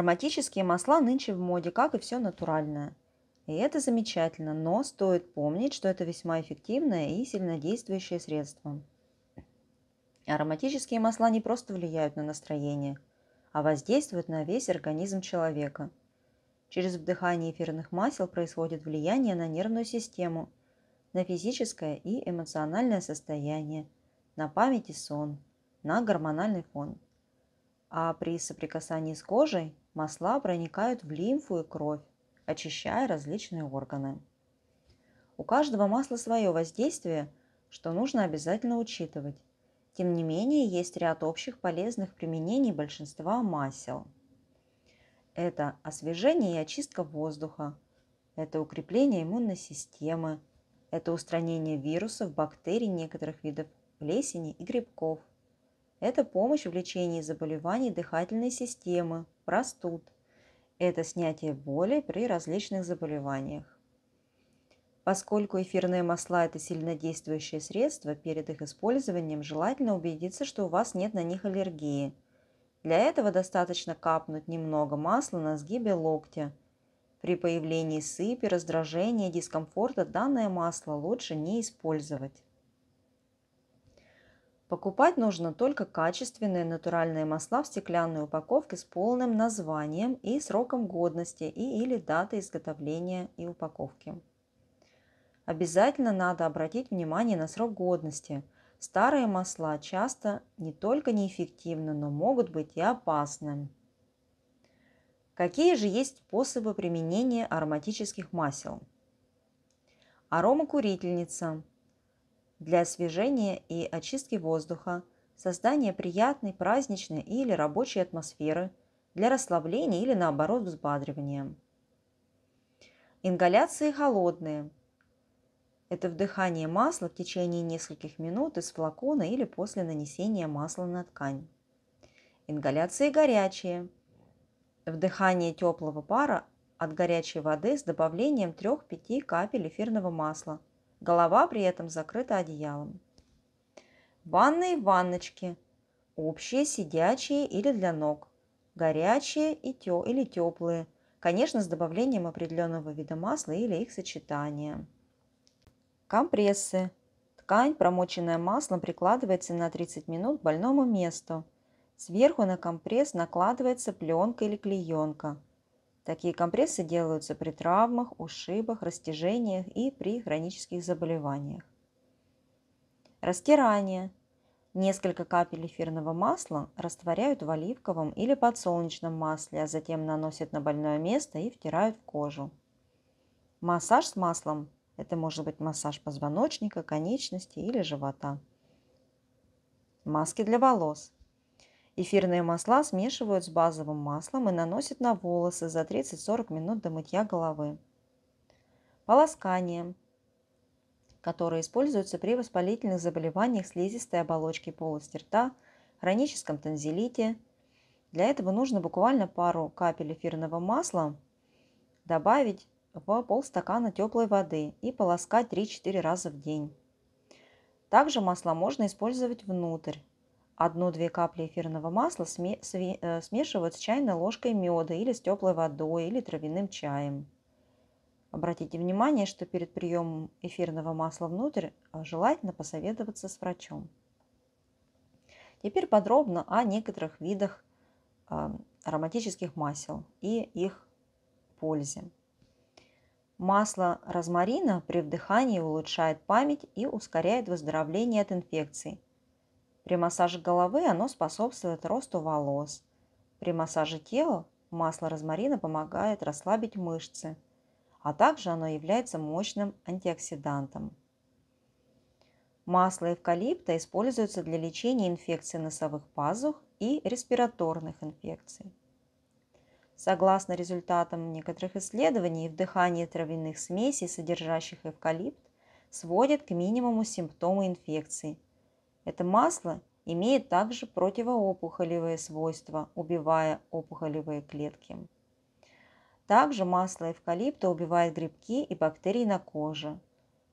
Ароматические масла нынче в моде, как и все натуральное. И это замечательно, но стоит помнить, что это весьма эффективное и сильнодействующее средство. Ароматические масла не просто влияют на настроение, а воздействуют на весь организм человека. Через вдыхание эфирных масел происходит влияние на нервную систему, на физическое и эмоциональное состояние, на память и сон, на гормональный фон. А при соприкасании с кожей Масла проникают в лимфу и кровь, очищая различные органы. У каждого масла свое воздействие, что нужно обязательно учитывать. Тем не менее, есть ряд общих полезных применений большинства масел. Это освежение и очистка воздуха, это укрепление иммунной системы, это устранение вирусов, бактерий некоторых видов плесени и грибков. Это помощь в лечении заболеваний дыхательной системы, простуд. Это снятие боли при различных заболеваниях. Поскольку эфирные масла – это сильнодействующие средства, перед их использованием желательно убедиться, что у вас нет на них аллергии. Для этого достаточно капнуть немного масла на сгибе локтя. При появлении сыпи, раздражения, дискомфорта данное масло лучше не использовать. Покупать нужно только качественные натуральные масла в стеклянной упаковке с полным названием и сроком годности и или датой изготовления и упаковки. Обязательно надо обратить внимание на срок годности. Старые масла часто не только неэффективны, но могут быть и опасны. Какие же есть способы применения ароматических масел? Аромакурительница – для освежения и очистки воздуха, создания приятной, праздничной или рабочей атмосферы, для расслабления или наоборот взбадривания. Ингаляции холодные. Это вдыхание масла в течение нескольких минут из флакона или после нанесения масла на ткань. Ингаляции горячие. Вдыхание теплого пара от горячей воды с добавлением 3-5 капель эфирного масла – Голова при этом закрыта одеялом. Ванные ванночки. Общие, сидячие или для ног. Горячие и тё, или теплые. Конечно, с добавлением определенного вида масла или их сочетания. Компрессы. Ткань, промоченная маслом, прикладывается на 30 минут к больному месту. Сверху на компресс накладывается пленка или клеенка – Такие компрессы делаются при травмах, ушибах, растяжениях и при хронических заболеваниях. Растирание. Несколько капель эфирного масла растворяют в оливковом или подсолнечном масле, а затем наносят на больное место и втирают в кожу. Массаж с маслом – это может быть массаж позвоночника, конечности или живота. Маски для волос – Эфирные масла смешивают с базовым маслом и наносят на волосы за 30-40 минут до мытья головы. Полоскание, которое используется при воспалительных заболеваниях слизистой оболочки полости рта, хроническом танзелите. Для этого нужно буквально пару капель эфирного масла добавить в полстакана теплой воды и полоскать 3-4 раза в день. Также масла можно использовать внутрь, одну-две капли эфирного масла э, смешивают с чайной ложкой меда или с теплой водой или травяным чаем. Обратите внимание, что перед приемом эфирного масла внутрь а, желательно посоветоваться с врачом. Теперь подробно о некоторых видах а, ароматических масел и их пользе. Масло розмарина при вдыхании улучшает память и ускоряет выздоровление от инфекций – при массаже головы оно способствует росту волос. При массаже тела масло розмарина помогает расслабить мышцы, а также оно является мощным антиоксидантом. Масло эвкалипта используется для лечения инфекций носовых пазух и респираторных инфекций. Согласно результатам некоторых исследований, вдыхание травяных смесей, содержащих эвкалипт, сводит к минимуму симптомы инфекции – это масло имеет также противоопухолевые свойства, убивая опухолевые клетки. Также масло эвкалипта убивает грибки и бактерии на коже.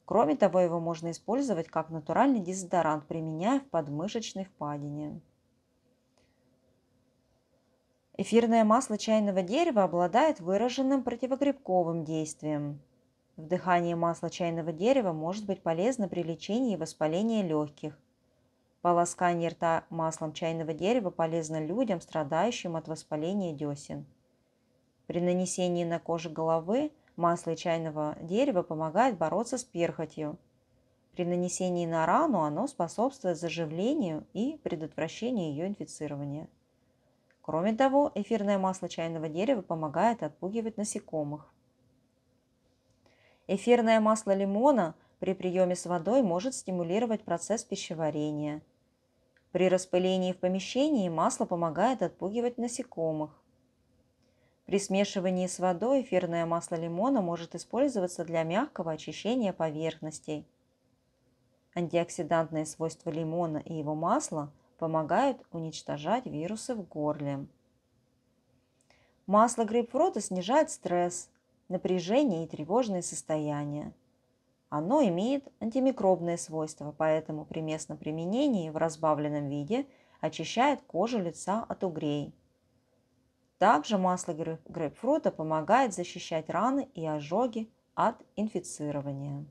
Кроме того, его можно использовать как натуральный дезодорант, применяя в подмышечной впадине. Эфирное масло чайного дерева обладает выраженным противогрибковым действием. Вдыхание масла чайного дерева может быть полезно при лечении воспаления легких, Полоскание рта маслом чайного дерева полезно людям, страдающим от воспаления десен. При нанесении на кожу головы масло чайного дерева помогает бороться с перхотью. При нанесении на рану оно способствует заживлению и предотвращению ее инфицирования. Кроме того, эфирное масло чайного дерева помогает отпугивать насекомых. Эфирное масло лимона – при приеме с водой может стимулировать процесс пищеварения. При распылении в помещении масло помогает отпугивать насекомых. При смешивании с водой эфирное масло лимона может использоваться для мягкого очищения поверхностей. Антиоксидантные свойства лимона и его масла помогают уничтожать вирусы в горле. Масло грейпфрута снижает стресс, напряжение и тревожные состояния. Оно имеет антимикробные свойства, поэтому при местном применении в разбавленном виде очищает кожу лица от угрей. Также масло грейпфрута помогает защищать раны и ожоги от инфицирования.